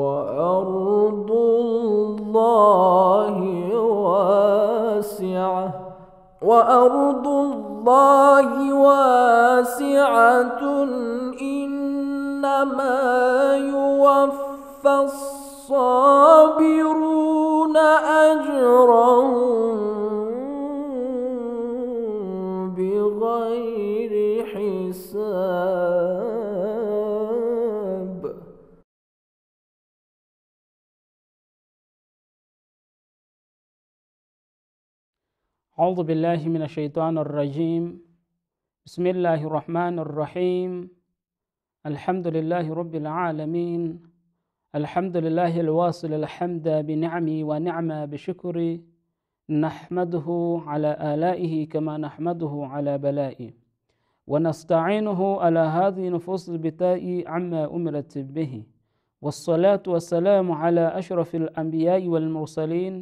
وأرض الله واسعة وأرض الله واسعة إنما يوفى الصابرون أجرهم أعوذ بالله من الشيطان الرجيم بسم الله الرحمن الرحيم الحمد لله رب العالمين الحمد لله الواصل الحمد بنعمي ونعمة بشكري نحمده على آلائه كما نحمده على بلائه ونستعينه على هذه نفوس البتاء عما أمرت به والصلاة والسلام على أشرف الأنبياء والمرسلين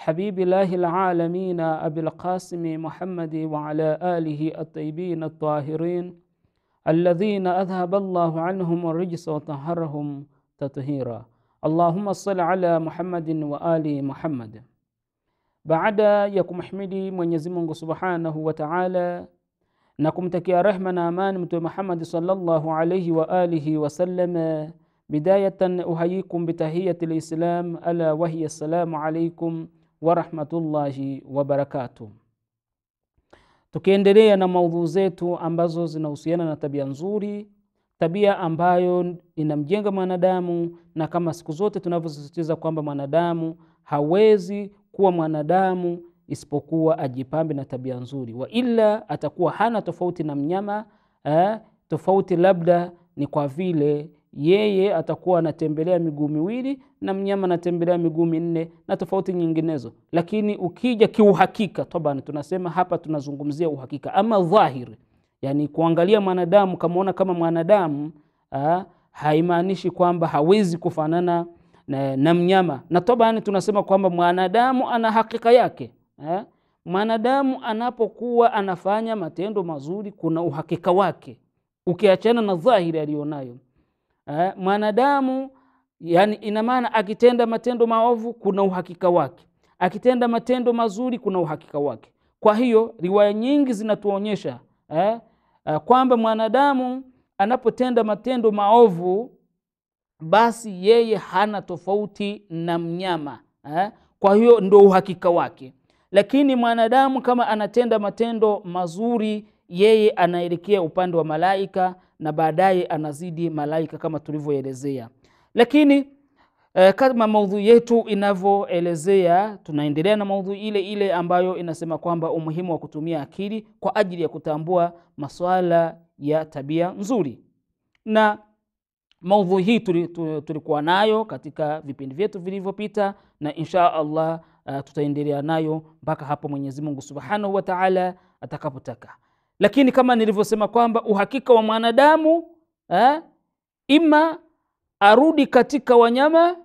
حبيب الله العالمين أبي القاسم محمد وعلى آله الطيبين الطاهرين الذين أذهب الله عنهم الرجس وطهرهم تطهيرا اللهم صل على محمد وآل محمد بعد يكم حمدي من يزمون سبحانه وتعالى نكم تكيا رحمنا من محمد صلى الله عليه وآله وسلم بداية أهيكم بتهية الإسلام ألا وهي السلام عليكم warahmatullahi wabarakatuh tukiendelea na maudhuu zetu ambazo zinahusiana na tabia nzuri tabia ambayo inamjenga mwanadamu na kama siku zote tunavyosisitiza kwamba mwanadamu hawezi kuwa mwanadamu isipokuwa ajipambe na tabia nzuri wa ila atakuwa hana tofauti na mnyama eh, tofauti labda ni kwa vile yeye atakuwa anatembelea miguu miwili na mnyama anatembelea miguu minne na tofauti nyinginezo. Lakini ukija kiuhakika, taban, tunasema hapa tunazungumzia uhakika. Ama dhahiri, yani kuangalia mwanadamu kamaona kama mwanadamu, ah, haimaanishi kwamba hawezi kufanana na, na mnyama. Na taban, tunasema kwamba mwanadamu ana hakika yake ha? Ah. Mwanadamu anapokuwa anafanya matendo mazuri kuna uhakika wake, ukiachana na dhahiri aliyonayo eh, mwanadamu yani ina maana akitenda matendo maovu kuna uhakika wake, akitenda matendo mazuri kuna uhakika wake. Kwa hiyo riwaya nyingi zinatuonyesha eh, eh kwamba mwanadamu anapotenda matendo maovu basi yeye hana tofauti na mnyama eh? Kwa hiyo ndo uhakika wake. Lakini mwanadamu kama anatenda matendo mazuri yeye anaelekea upande wa malaika na baadaye anazidi malaika kama tulivyoelezea. Lakini eh, kama maudhui yetu inavyoelezea, tunaendelea na maudhui ile ile ambayo inasema kwamba umuhimu wa kutumia akili kwa ajili ya kutambua masuala ya tabia nzuri, na maudhui hii tulikuwa nayo katika vipindi vyetu vilivyopita, na insha Allah uh, tutaendelea nayo mpaka hapo Mwenyezi Mungu Subhanahu wa Ta'ala atakapotaka lakini kama nilivyosema kwamba uhakika wa mwanadamu eh, ima arudi katika wanyama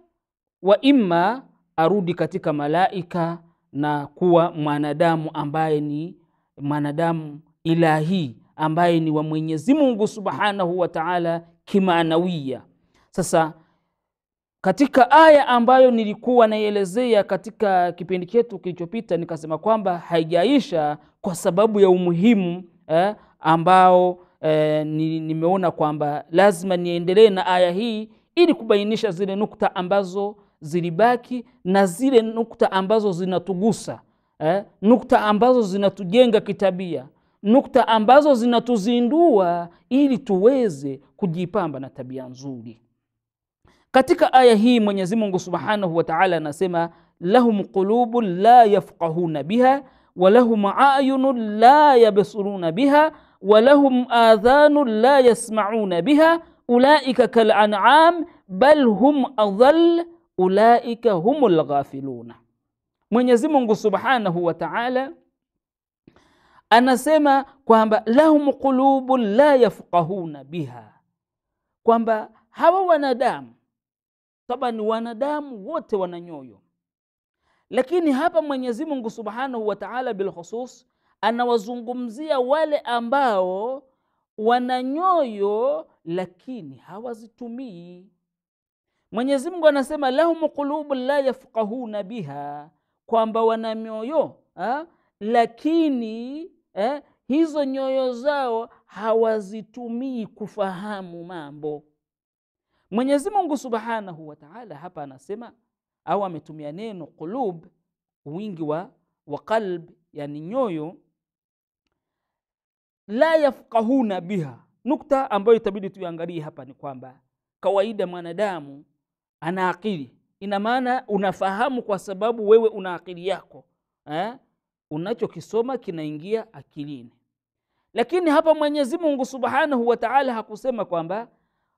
wa ima arudi katika malaika na kuwa mwanadamu ambaye ni mwanadamu ilahi ambaye ni wa Mwenyezi Mungu Subhanahu wa Ta'ala kimaanawia. Sasa katika aya ambayo nilikuwa naielezea katika kipindi chetu kilichopita, nikasema kwamba haijaisha kwa sababu ya umuhimu eh, ambao eh, nimeona kwamba lazima niendelee na aya hii ili kubainisha zile nukta ambazo zilibaki na zile nukta ambazo zinatugusa eh, nukta ambazo zinatujenga kitabia, nukta ambazo zinatuzindua ili tuweze kujipamba na tabia nzuri. Katika aya hii Mwenyezi Mungu subhanahu wa taala anasema, lahum qulubun la yafqahuna biha ولهم عين لا يبصرون بها ولهم آذان لا يسمعون بها أولئك كالأنعام بل هم أضل أولئك هم الغافلون من يزمون سبحانه وتعالى أنا سيما كوامبا لهم قلوب لا يفقهون بها كوامبا هوا ونادام طبعا ونادام ووت ونانيويوم lakini hapa mwenyezi mungu subhanahu wa taala bilkhusus anawazungumzia wale ambao wana nyoyo lakini hawazitumii mwenyezi mungu anasema lahum qulubun la yafqahuna biha kwamba wana mioyo ha? lakini eh, hizo nyoyo zao hawazitumii kufahamu mambo mwenyezi mungu subhanahu wa taala hapa anasema au ametumia neno qulub wingi wa wa qalb, yani nyoyo. La yafqahuna biha, nukta ambayo itabidi tuiangalie hapa ni kwamba kawaida mwanadamu ana akili. Ina maana unafahamu kwa sababu wewe una akili yako eh? Unachokisoma kinaingia akilini, lakini hapa Mwenyezi Mungu Subhanahu wa Ta'ala hakusema kwamba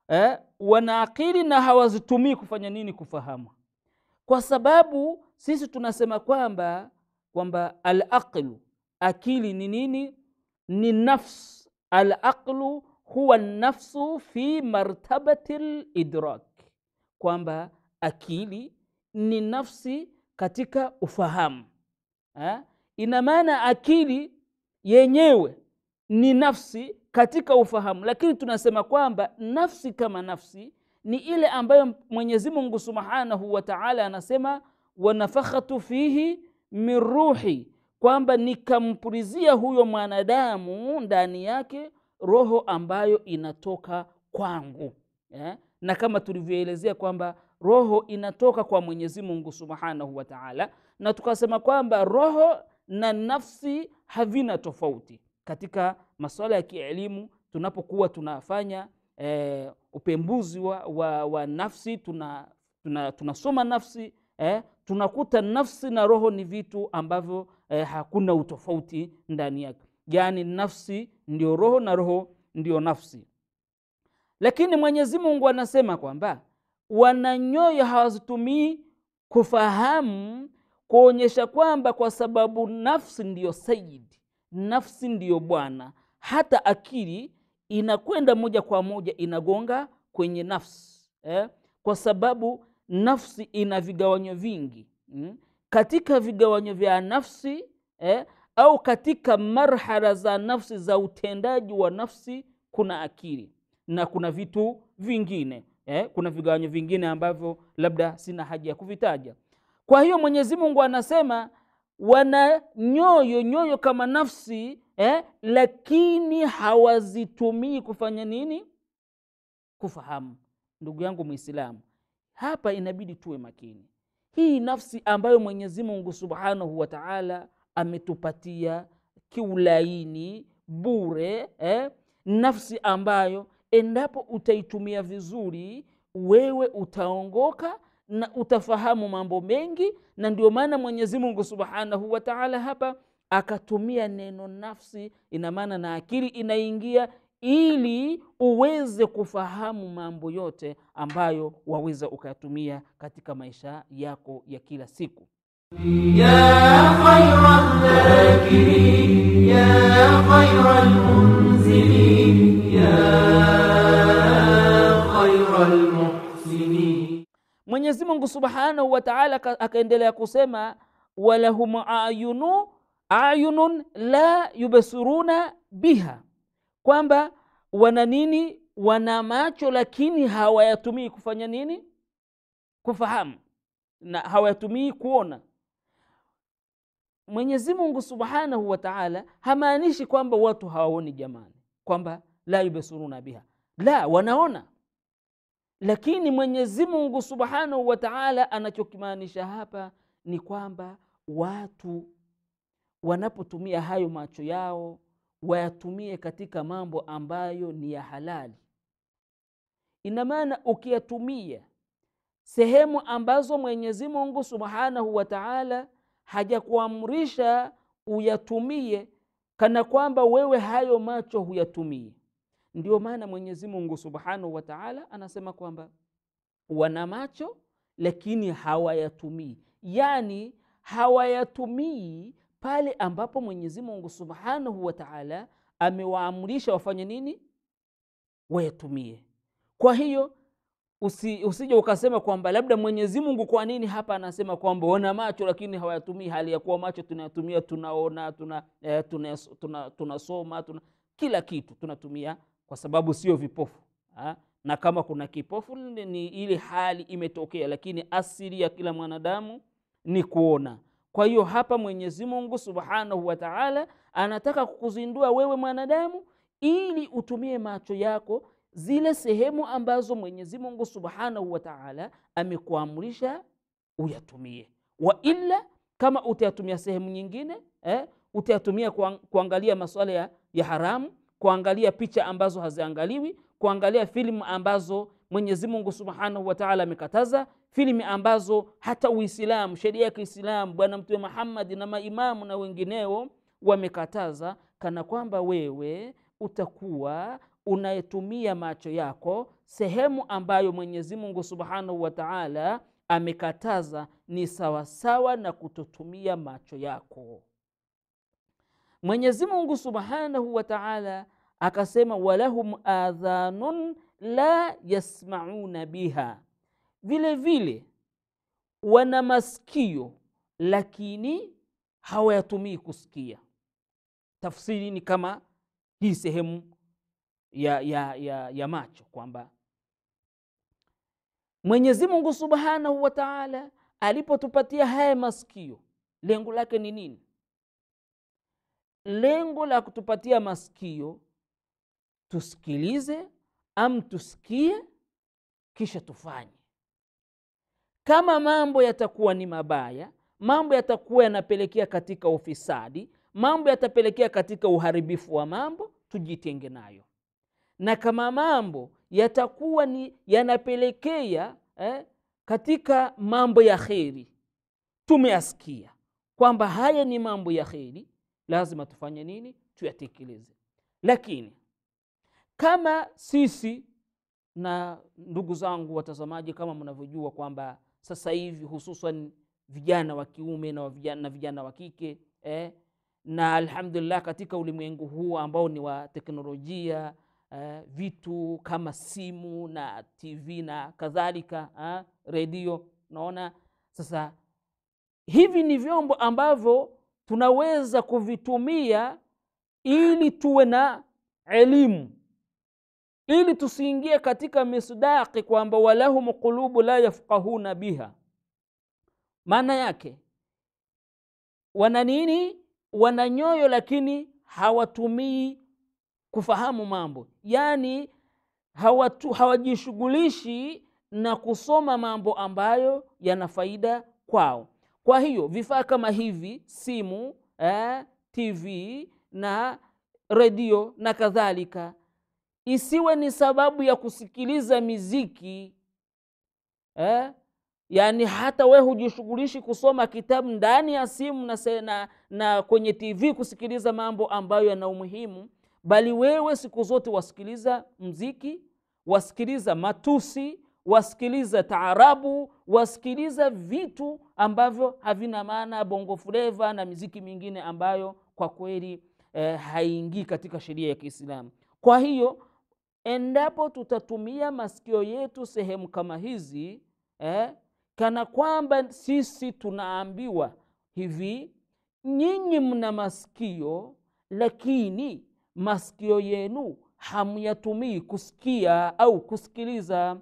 eh, wana akili na hawazitumii kufanya nini? Kufahamu kwa sababu sisi tunasema kwamba kwamba alaqlu akili ni nini ni nafs alaqlu huwa nafsu fi martabati lidrak kwamba akili ni nafsi katika ufahamu ina maana akili yenyewe ni nafsi katika ufahamu lakini tunasema kwamba nafsi kama nafsi ni ile ambayo mwenyezi mungu subhanahu wa taala anasema nafakhatu fihi min ruhi kwamba nikampulizia huyo mwanadamu ndani yake roho ambayo inatoka kwangu eh? na kama tulivyoelezea kwamba roho inatoka kwa mwenyezi mungu subhanahu wa taala na tukasema kwamba roho na nafsi havina tofauti katika masuala ya kielimu tunapokuwa tunafanya eh, upembuzi wa, wa, wa nafsi tunasoma tuna, tuna nafsi eh, tunakuta nafsi na roho ni vitu ambavyo eh, hakuna utofauti ndani yake, yaani nafsi ndio roho na roho ndio nafsi. Lakini Mwenyezi Mungu anasema kwamba wana nyoyo hawazitumii kufahamu, kuonyesha kwamba kwa sababu nafsi ndiyo saidi nafsi ndiyo bwana, hata akili inakwenda moja kwa moja inagonga kwenye nafsi eh? Kwa sababu nafsi ina vigawanyo vingi mm? Katika vigawanyo vya nafsi eh? Au katika marhala za nafsi za utendaji wa nafsi kuna akili na kuna vitu vingine eh? Kuna vigawanyo vingine ambavyo labda sina haja ya kuvitaja. Kwa hiyo Mwenyezi Mungu anasema wana nyoyo, nyoyo kama nafsi eh, lakini hawazitumii kufanya nini? Kufahamu. Ndugu yangu Mwislamu, hapa inabidi tuwe makini. Hii nafsi ambayo Mwenyezi Mungu Subhanahu wa Ta'ala ametupatia kiulaini bure eh, nafsi ambayo endapo utaitumia vizuri wewe utaongoka na utafahamu mambo mengi, na ndio maana Mwenyezi Mungu Subhanahu wa Ta'ala hapa akatumia neno nafsi, ina maana na akili inaingia ili uweze kufahamu mambo yote ambayo waweza ukayatumia katika maisha yako ya kila siku. ya dhakirin ya munzilin ya muhsinin. Mwenyezi Mungu subhanahu wa taala akaendelea kusema walahum ayunu ayunun la yubasiruna biha, kwamba wana nini? Wana macho lakini hawayatumii kufanya nini? Kufahamu na hawayatumii kuona. Mwenyezi Mungu subhanahu wa taala hamaanishi kwamba watu hawaoni, jamani, kwamba la yubasiruna biha, la wanaona lakini Mwenyezi Mungu subhanahu wa taala anachokimaanisha hapa ni kwamba watu wanapotumia hayo macho yao wayatumie katika mambo ambayo ni ya halali. Ina maana ukiyatumia sehemu ambazo Mwenyezi Mungu subhanahu wa taala hajakuamrisha uyatumie, kana kwamba wewe hayo macho huyatumie. Ndio maana Mwenyezi Mungu subhanahu wa taala anasema kwamba wana macho lakini hawayatumii, yani hawayatumii pale ambapo mwenyezi mungu subhanahu wa taala amewaamrisha wafanye nini wayatumie kwa hiyo usi, usije ukasema kwamba labda mwenyezi mungu kwa nini hapa anasema kwamba wana macho lakini hawayatumii hali ya kuwa macho tunayatumia tunaona tuna, eh, tuna, tuna, tunasoma tuna, kila kitu tunatumia kwa sababu sio vipofu ha? na kama kuna kipofu ni ile hali imetokea lakini asili ya kila mwanadamu ni kuona kwa hiyo hapa mwenyezi mungu subhanahu wa taala anataka kukuzindua wewe mwanadamu ili utumie macho yako zile sehemu ambazo mwenyezi mungu subhanahu wa taala amekuamrisha uyatumie waila kama utayatumia sehemu nyingine eh, utayatumia kuangalia masuala ya, ya haramu kuangalia picha ambazo haziangaliwi kuangalia filmu ambazo mwenyezi mungu subhanahu wataala amekataza filmi ambazo hata uislamu sheria ya kiislamu bwana mtume muhammadi na maimamu na wengineo wamekataza kana kwamba wewe utakuwa unayetumia macho yako sehemu ambayo mwenyezi mungu subhanahu wa taala amekataza ni sawasawa na kutotumia macho yako mwenyezi mungu subhanahu wa taala akasema walahum adhanun la yasmauna biha vile vile wana masikio lakini hawayatumii kusikia. Tafsiri ni kama hii sehemu ya, ya, ya, ya macho kwamba Mwenyezi Mungu Subhanahu wa Ta'ala alipotupatia haya masikio, lengo lake ni nini? Lengo la kutupatia masikio tusikilize, am tusikie, kisha tufanye kama mambo yatakuwa ni mabaya, mambo yatakuwa yanapelekea katika ufisadi, mambo yatapelekea katika uharibifu wa mambo, tujitenge nayo, na kama mambo yatakuwa ni yanapelekea eh, katika mambo ya kheri. Tumeyasikia kwamba haya ni mambo ya kheri, lazima tufanye nini? Tuyatekeleze. Lakini kama sisi na ndugu zangu watazamaji, kama mnavyojua kwamba sasa hivi hususan vijana wa kiume na vijana, na vijana wa kike eh, na alhamdulillah katika ulimwengu huu ambao ni wa teknolojia eh, vitu kama simu na TV na kadhalika eh, redio. Naona sasa hivi ni vyombo ambavyo tunaweza kuvitumia ili tuwe na elimu ili tusiingie katika misdaqi kwamba walahum qulubu la yafqahuna biha maana yake wana nini wana nyoyo lakini hawatumii kufahamu mambo yaani hawatu, hawajishughulishi na kusoma mambo ambayo yana faida kwao kwa hiyo vifaa kama hivi simu eh, tv na redio na kadhalika isiwe ni sababu ya kusikiliza miziki eh? Yaani hata we hujishughulishi kusoma kitabu ndani ya simu na, na, na kwenye TV kusikiliza mambo ambayo yana umuhimu, bali wewe siku zote wasikiliza mziki, wasikiliza matusi, wasikiliza taarabu, wasikiliza vitu ambavyo havina maana, bongo fleva na miziki mingine ambayo kwa kweli eh, haingii katika sheria ya Kiislamu. Kwa hiyo endapo tutatumia masikio yetu sehemu kama hizi eh, kana kwamba sisi tunaambiwa hivi, nyinyi mna masikio lakini masikio yenu hamyatumii kusikia au kusikiliza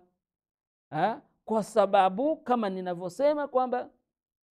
eh, Kwa sababu kama ninavyosema kwamba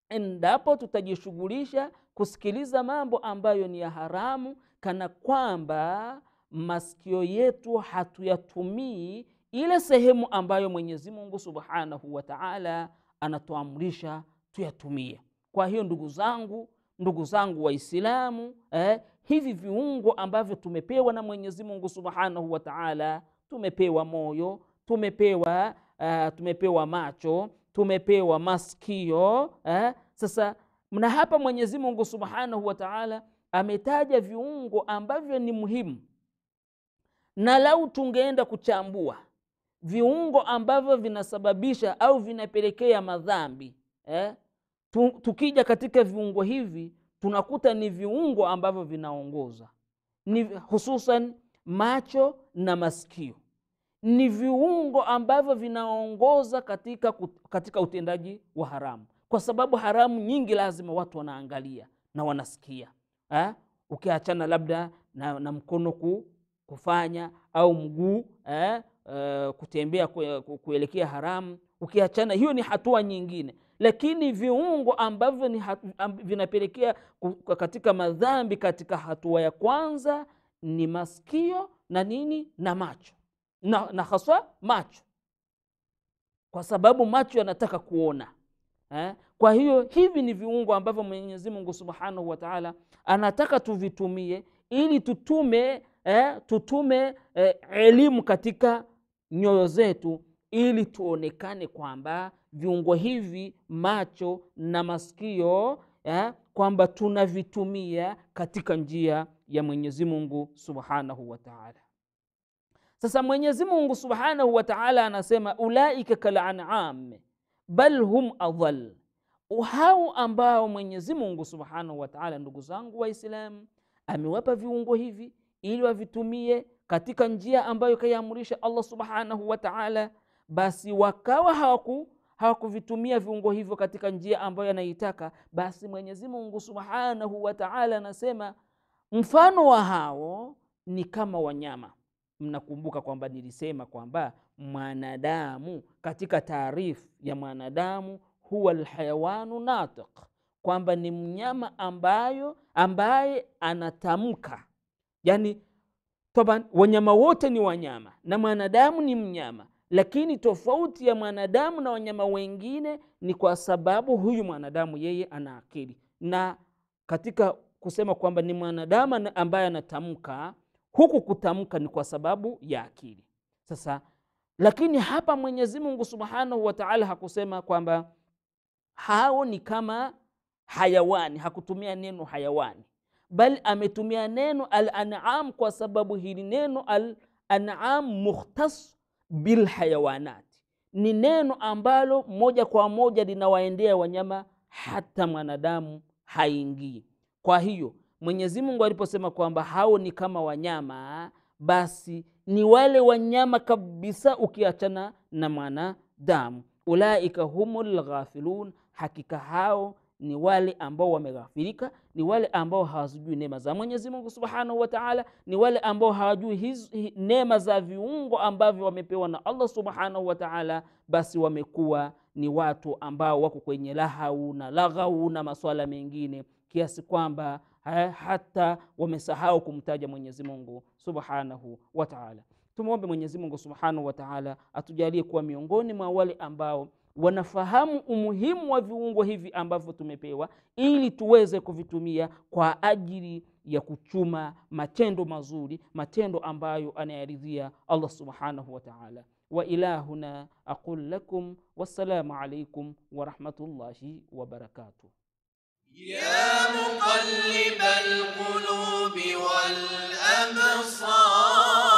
endapo tutajishughulisha kusikiliza mambo ambayo ni ya haramu kana kwamba masikio yetu hatuyatumii ile sehemu ambayo Mwenyezi Mungu Subhanahu wa Ta'ala anatuamrisha tuyatumie. Kwa hiyo ndugu zangu, ndugu zangu Waislamu, eh, hivi viungo ambavyo tumepewa na Mwenyezi Mungu Subhanahu wa Ta'ala, tumepewa moyo, tumepewa eh, tumepewa macho, tumepewa masikio eh. Sasa na hapa Mwenyezi Mungu Subhanahu wa Ta'ala ametaja viungo ambavyo ni muhimu na lau tungeenda kuchambua viungo ambavyo vinasababisha au vinapelekea madhambi eh, tukija katika viungo hivi tunakuta ni viungo ambavyo vinaongoza ni hususan macho na masikio ni viungo ambavyo vinaongoza katika, katika utendaji wa haramu, kwa sababu haramu nyingi lazima watu wanaangalia na wanasikia eh? Ukiachana labda na, na mkono ku, kufanya au mguu eh, eh, kutembea kuelekea haramu. Ukiachana hiyo ni hatua nyingine, lakini viungo ambavyo ni hatu, amb, vinapelekea katika madhambi katika hatua ya kwanza ni masikio na nini na macho na, na haswa macho, kwa sababu macho yanataka kuona eh? Kwa hiyo hivi ni viungo ambavyo Mwenyezi Mungu Subhanahu wa Ta'ala anataka tuvitumie ili tutume eh, tutume eh, elimu katika nyoyo zetu ili tuonekane kwamba viungo hivi macho na masikio eh, kwamba tunavitumia katika njia ya Mwenyezi Mungu Subhanahu wa Ta'ala. Sasa Mwenyezi Mungu Subhanahu wa Ta'ala anasema ulaika kal an'am bal hum adhal, hao ambao Mwenyezi Mungu Subhanahu wa Ta'ala, ndugu zangu Waislamu, amewapa viungo hivi ili wavitumie katika njia ambayo ikaiamrisha Allah subhanahu wa taala, basi wakawa hawaku hawakuvitumia viungo hivyo katika njia ambayo anaitaka, basi Mwenyezi Mungu subhanahu wa taala anasema mfano wa hao ni kama wanyama. Mnakumbuka kwamba nilisema kwamba mwanadamu katika taarifu ya mwanadamu huwa alhayawanu natiq, kwamba ni mnyama ambayo ambaye anatamka yani toba, wanyama wote ni wanyama na mwanadamu ni mnyama, lakini tofauti ya mwanadamu na wanyama wengine ni kwa sababu huyu mwanadamu yeye ana akili, na katika kusema kwamba ni mwanadamu ambaye anatamka, huku kutamka ni kwa sababu ya akili. Sasa lakini hapa Mwenyezi Mungu Subhanahu wa Ta'ala hakusema kwamba hao ni kama hayawani, hakutumia neno hayawani bali ametumia neno al-an'am kwa sababu hili neno al-an'am mukhtas bil ni neno ambalo moja kwa moja linawaendea wanyama, hata mwanadamu haingii. Kwa hiyo Mwenyezi Mungu aliposema kwamba hao ni kama wanyama, basi ni wale wanyama kabisa, ukiachana na mwanadamu. Ulaika humul ghafilun, hakika hao ni wale ambao wameghafirika, ni wale ambao hawazijui neema za Mwenyezi Mungu Subhanahu wa Ta'ala, ni wale ambao hawajui neema za viungo ambavyo wamepewa na Allah Subhanahu wa Ta'ala, basi wamekuwa ni watu ambao wako kwenye lahau na laghau na maswala mengine kiasi kwamba hata wamesahau kumtaja Mwenyezi Mungu Subhanahu wa Ta'ala. Tumwombe Mwenyezi Mungu Subhanahu wa Ta'ala atujalie kuwa miongoni mwa wale ambao wanafahamu umuhimu wa viungo hivi ambavyo tumepewa ili tuweze kuvitumia kwa ajili ya kuchuma matendo mazuri, matendo ambayo anayaridhia Allah subhanahu wa ta'ala. Wa aqul lakum, wassalamu alaikum warahmatullahi wabarakatuh. ya muqallibal qulubi wal